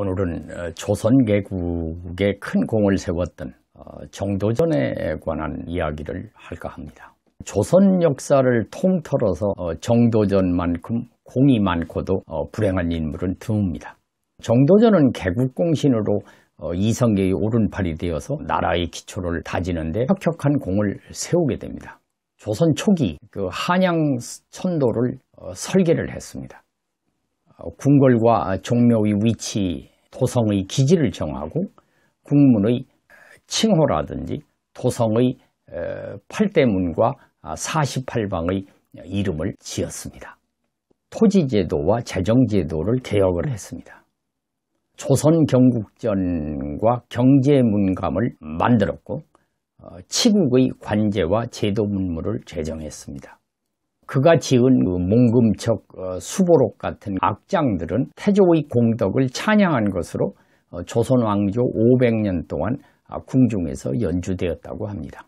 오늘은 어, 조선개국에 큰 공을 세웠던 어, 정도전에 관한 이야기를 할까 합니다. 조선 역사를 통틀어서 어, 정도전만큼 공이 많고도 불행한 인물은 드뭅니다. 정도전은 개국공신으로 이성계의 오른팔이 되어서 나라의 기초를 다지는데 혁혁한 공을 세우게 됩니다. 조선 초기 그 한양 천도를 설계를 했습니다. 어, 궁궐과 종묘의 위치, 도성의 기지를 정하고 국문의 칭호라든지 도성의 팔대문과 48방의 아, 이름을 지었습니다. 토지제도와 재정제도를 개혁을 했습니다. 조선 경국전과 경제문감을 만들었고 치국의 어, 관제와 제도 문물을 제정했습니다. 그가 지은 그 몽금척 어, 수보록 같은 악장들은 태조의 공덕을 찬양한 것으로 어, 조선 왕조 500년 동안 아, 궁중에서 연주되었다고 합니다.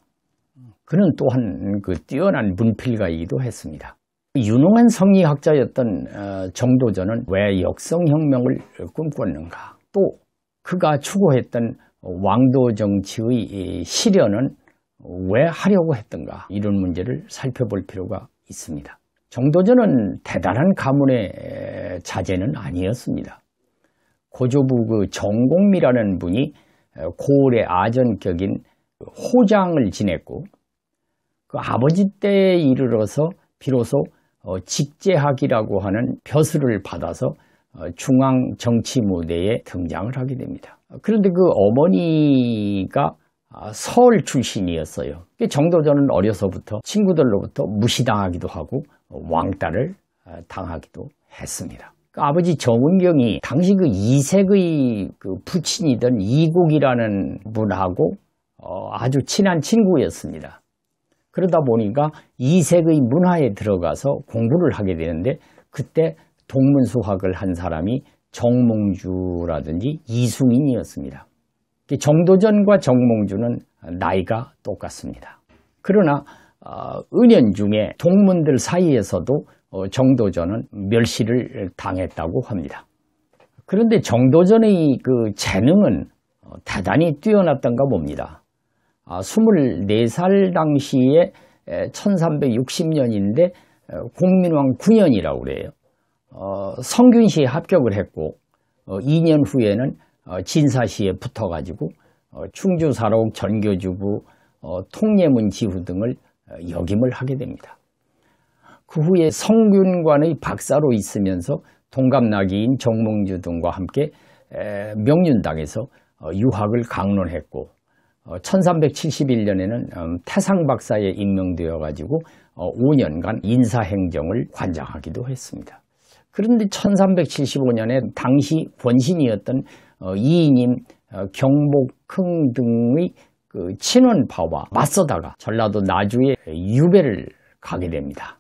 그는 또한 그 뛰어난 문필가이기도 했습니다. 유능한 성리학자였던 어, 정도전은 왜 역성혁명을 꿈꿨는가 또 그가 추구했던 왕도 정치의 실현은 왜 하려고 했던가 이런 문제를 살펴볼 필요가 있습니다. 정도전은 대단한 가문의 자제는 아니었습니다. 고조부 그 정공미라는 분이 고을의 아전격인 호장을 지냈고 그 아버지 때에 이르러서 비로소 어, 직제학이라고 하는 벼슬을 받아서 어, 중앙 정치 무대에 등장을 하게 됩니다. 그런데 그 어머니가 아, 서울 출신이었어요. 그 정도전은 어려서부터 친구들로부터 무시당하기도 하고 왕따를 아, 당하기도 했습니다. 그 아버지 정은경이 당시 그 이색의 그 부친이던 이국이라는 분하고 어 아주 친한 친구였습니다. 그러다 보니까 이색의 문화에 들어가서 공부를 하게 되는데 그때 동문수학을 한 사람이 정몽주라든지 이승인이었습니다. 정도전과 정몽주는 나이가 똑같습니다. 그러나 어, 은연 중에 동문들 사이에서도 어, 정도전은 멸시를 당했다고 합니다. 그런데 정도전의 그 재능은 어, 대단히 뛰어났던가 봅니다. 24살 아, 당시에 1360년인데 공민왕 9년이라고 그래요. 성균시에 합격을 했고 2년 후에는 어, 진사시에 붙어가지고 어, 충주사록, 전교주부, 어, 통례문 지후 등을 역임을 하게 됩니다. 그 후에 성균관의 박사로 있으면서 동갑나기인 정몽주 등과 함께 명륜당에서 유학을 강론했고 1371년에는 음, 태상 박사에 임명되어 가지고 5년간 인사행정을 관장하기도 했습니다. 그런데 1375년에 당시 권신이었던 어, 이인임, 어, 경복흥 등의 그 친원파와 맞서다가 전라도 나주에 유배를 가게 됩니다.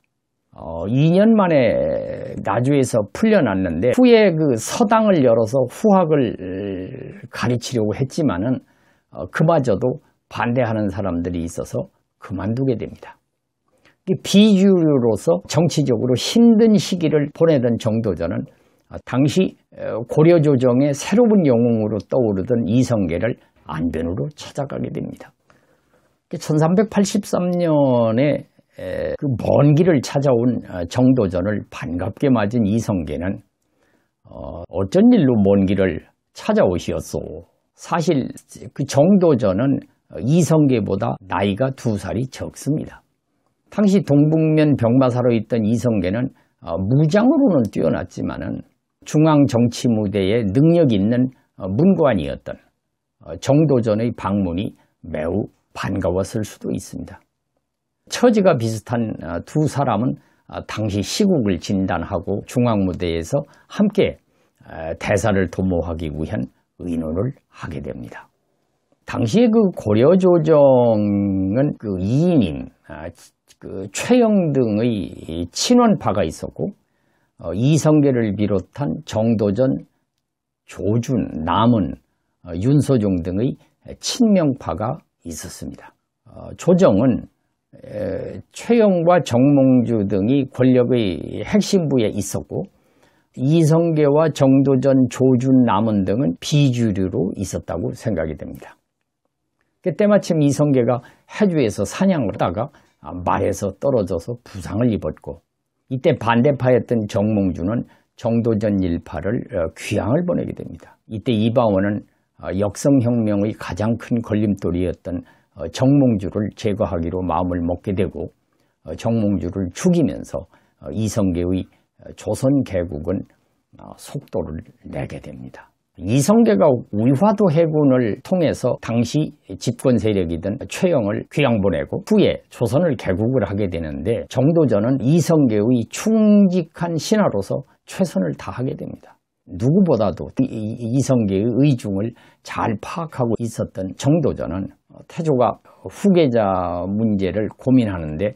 어, 2년 만에 나주에서 풀려났는데 후에 그 서당을 열어서 후학을 가르치려고 했지만은 어, 그마저도 반대하는 사람들이 있어서 그만두게 됩니다. 비주류로서 정치적으로 힘든 시기를 보내던 정도전은 어, 당시 어, 고려 조정의 새로운 영웅으로 떠오르던 이성계를 안변으로 찾아가게 됩니다. 1383년에 그먼 길을 찾아온 어, 정도전을 반갑게 맞은 이성계는 어쩐 일로 먼 길을 찾아오시었소. 사실 그 정도전은 이성계보다 나이가 두 살이 적습니다. 당시 동북면 병마사로 있던 이성계는 무장으로는 뛰어났지만은 중앙 정치 무대에 능력 있는 어, 문관이었던 어, 정도전의 방문이 매우 반가웠을 수도 있습니다. 처지가 비슷한 어, 두 사람은 당시 시국을 진단하고 중앙 무대에서 함께 대사를 도모하기 위한 의논을 하게 됩니다. 당시에 그 고려 조정은 그이인인그 아, 최영 등의 친원파가 있었고 어, 이성계를 비롯한 정도전, 조준, 남은, 어, 윤소종 등의 친명파가 있었습니다. 어, 조정은 최영과 정몽주 등이 권력의 핵심부에 있었고 이성계와 정도전, 조준, 남은 등은 비주류로 있었다고 생각이 됩니다. 때마침 이성계가 해주에서 사냥을 하다가 말에서 아, 떨어져서 부상을 입었고 이때 반대파였던 정몽주는 정도전 일파를 어, 귀향을 보내게 됩니다. 이때 이방원은 어, 역성혁명의 가장 큰 걸림돌이었던 어, 정몽주를 제거하기로 마음을 먹게 되고 정몽주를 죽이면서 이성계의 조선 개국은 속도를 내게 됩니다. 이성계가 위화도 해군을 통해서 당시 집권 세력이던 최영을 귀양 보내고 후에 조선을 개국을 하게 되는데 정도전은 이성계의 충직한 신하로서 최선을 다하게 됩니다. 누구보다도 이성계의 의중을 잘 파악하고 있었던 정도전은 태조가 후계자 문제를 고민하는데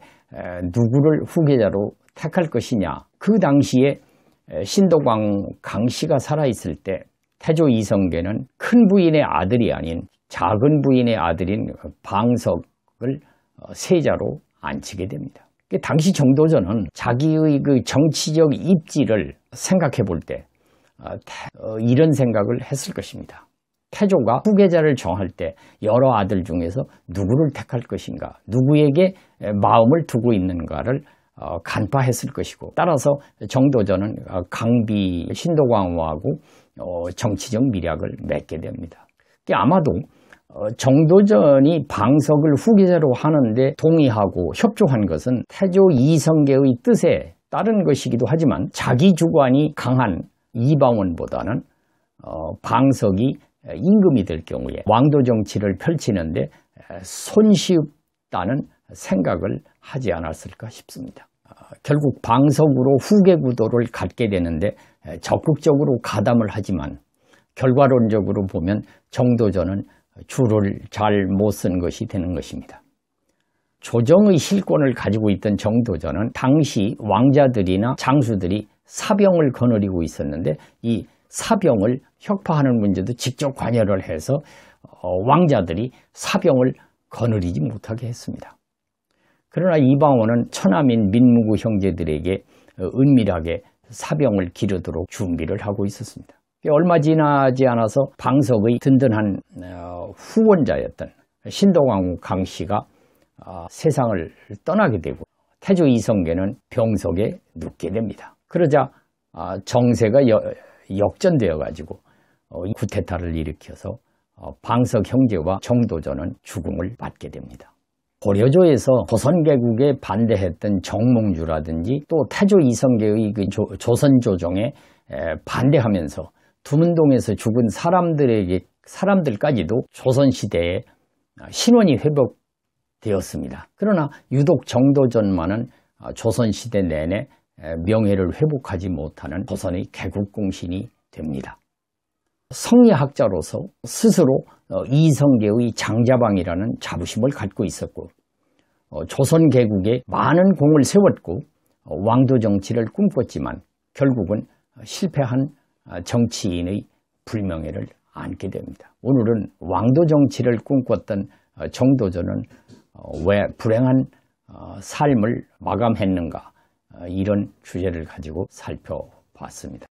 누구를 후계자로 택할 것이냐 그 당시에 신도광 강씨가 살아있을 때 태조 이성계는 큰 부인의 아들이 아닌 작은 부인의 아들인 방석을 어, 세자로 앉히게 됩니다. 그 당시 정도전은 자기의 그 정치적 입지를 생각해 볼때 어, 어, 이런 생각을 했을 것입니다. 태조가 후계자를 정할 때 여러 아들 중에서 누구를 택할 것인가, 누구에게 마음을 두고 있는가를 간파했을 것이고 따라서 정도전은 강비 신도광후하고 어, 정치적 미략을 맺게 됩니다. 아마도 어, 정도전이 방석을 후계자로 하는데 동의하고 협조한 것은 태조 이성계의 뜻에 따른 것이기도 하지만 자기 주관이 강한 이방원보다는 어, 방석이 임금이 될 경우에 왕도 정치를 펼치는데 손쉽다는 생각을 하지 않았을까 싶습니다. 아, 결국 방석으로 후계 구도를 갖게 되는데 적극적으로 가담을 하지만 결과론적으로 보면 정도전은 줄을 잘 못 쓴 것이 되는 것입니다. 조정의 실권을 가지고 있던 정도전은 당시 왕자들이나 장수들이 사병을 거느리고 있었는데 이 사병을 혁파하는 문제도 직접 관여를 해서 어, 왕자들이 사병을 거느리지 못하게 했습니다. 그러나 이방원은 천하민 민무구 형제들에게 어, 은밀하게 사병을 기르도록 준비를 하고 있었습니다. 얼마 지나지 않아서 방석의 든든한 어, 후원자였던 신동왕 강씨가 아, 세상을 떠나게 되고 태조 이성계는 병석에 눕게 됩니다. 그러자 아, 정세가 역전되어 가지고 어, 구테타를 일으켜서 어, 방석 형제와 정도전은 죽음을 맞게 됩니다. 고려조에서 조선개국에 반대했던 정몽주라든지 또 태조 이성계의 그 조선조정에 반대하면서 두문동에서 죽은 사람들에게 사람들까지도 조선시대에 신원이 회복되었습니다. 그러나 유독 정도전만은 조선시대 내내 명예를 회복하지 못하는 조선의 개국공신이 됩니다. 성리학자로서 스스로 어, 이성계의 장자방이라는 자부심을 갖고 있었고 어, 조선 개국에 많은 공을 세웠고 어, 왕도 정치를 꿈꿨지만 결국은 실패한 아, 정치인의 불명예를 안게 됩니다. 오늘은 왕도 정치를 꿈꿨던 정도전은 왜 불행한 삶을 마감했는가 이런 주제를 가지고 살펴봤습니다.